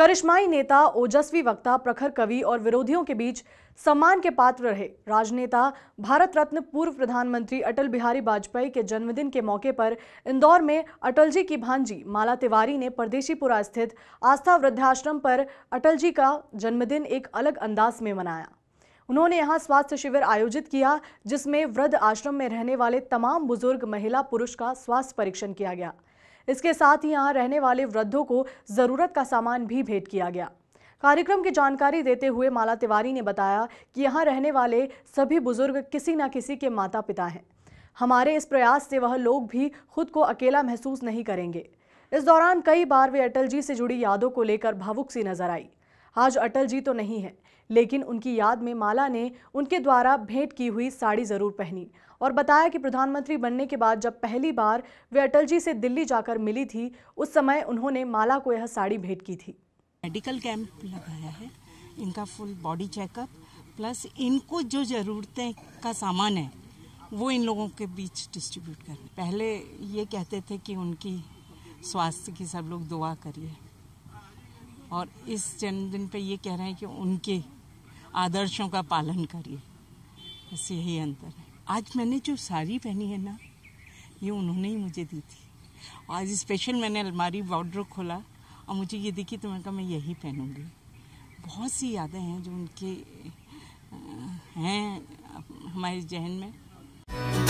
करिश्माई नेता ओजस्वी वक्ता प्रखर कवि और विरोधियों के बीच सम्मान के पात्र रहे राजनेता भारत रत्न पूर्व प्रधानमंत्री अटल बिहारी वाजपेयी के जन्मदिन के मौके पर इंदौर में अटल जी की भांजी माला तिवारी ने परदेशीपुरा स्थित आस्था वृद्धाश्रम पर अटल जी का जन्मदिन एक अलग अंदाज में मनाया उन्होंने यहाँ स्वास्थ्य शिविर आयोजित किया जिसमें वृद्ध आश्रम में रहने वाले तमाम बुजुर्ग महिला पुरुष का स्वास्थ्य परीक्षण किया गया इसके साथ ही यहाँ रहने वाले वृद्धों को ज़रूरत का सामान भी भेंट किया गया कार्यक्रम की जानकारी देते हुए माला तिवारी ने बताया कि यहाँ रहने वाले सभी बुजुर्ग किसी न किसी के माता पिता हैं हमारे इस प्रयास से वह लोग भी खुद को अकेला महसूस नहीं करेंगे इस दौरान कई बार वे अटल जी से जुड़ी यादों को लेकर भावुक सी नजर आई आज अटल जी तो नहीं है लेकिन उनकी याद में माला ने उनके द्वारा भेंट की हुई साड़ी ज़रूर पहनी और बताया कि प्रधानमंत्री बनने के बाद जब पहली बार वे अटल जी से दिल्ली जाकर मिली थी उस समय उन्होंने माला को यह साड़ी भेंट की थी मेडिकल कैंप लगाया है इनका फुल बॉडी चेकअप प्लस इनको जो ज़रूरतें का सामान है वो इन लोगों के बीच डिस्ट्रीब्यूट कर पहले ये कहते थे कि उनकी स्वास्थ्य की सब लोग दुआ करिए और इस जन्मदिन पे ये कह रहे हैं कि उनके आदर्शों का पालन करिए बस यही अंतर है आज मैंने जो साड़ी पहनी है ना ये उन्होंने ही मुझे दी थी आज स्पेशल मैंने अलमारी वार्ड्रो खोला और मुझे ये देखी तो मैंने कहा मैं यही पहनूँगी बहुत सी यादें हैं जो उनके हैं हमारे जहन में